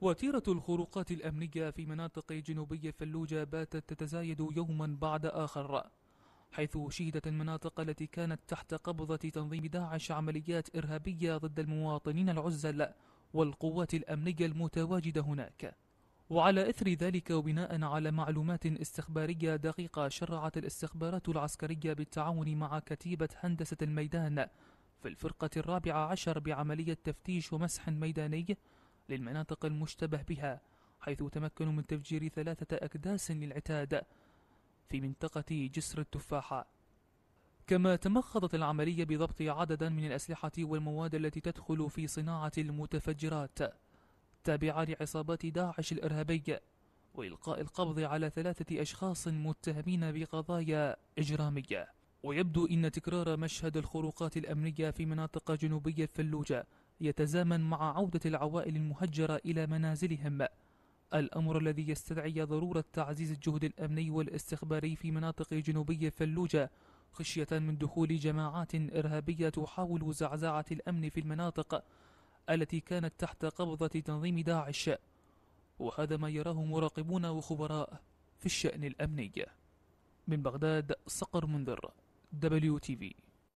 وتيرة الخروقات الأمنية في مناطق جنوبي فلوجة باتت تتزايد يوما بعد آخر حيث شهدت المناطق التي كانت تحت قبضة تنظيم داعش عمليات إرهابية ضد المواطنين العزل والقوات الأمنية المتواجدة هناك وعلى إثر ذلك وبناء على معلومات استخبارية دقيقة شرعت الاستخبارات العسكرية بالتعاون مع كتيبة هندسة الميدان في الفرقة الرابعة عشر بعملية تفتيش ومسح ميداني للمناطق المشتبه بها حيث تمكنوا من تفجير ثلاثة أكداس للعتاد في منطقة جسر التفاحة كما تمخضت العملية بضبط عددا من الأسلحة والمواد التي تدخل في صناعة المتفجرات تابعة لعصابات داعش الإرهابية وإلقاء القبض على ثلاثة أشخاص متهمين بقضايا إجرامية ويبدو أن تكرار مشهد الخروقات الأمنية في مناطق جنوبية الفلوجة يتزامن مع عودة العوائل المهجرة إلى منازلهم الأمر الذي يستدعي ضرورة تعزيز الجهد الأمني والاستخباري في مناطق جنوبي فلوجة خشية من دخول جماعات إرهابية تحاول زعزعة الأمن في المناطق التي كانت تحت قبضة تنظيم داعش وهذا ما يراه مراقبون وخبراء في الشأن الأمني من بغداد صقر منذر دبليو تي في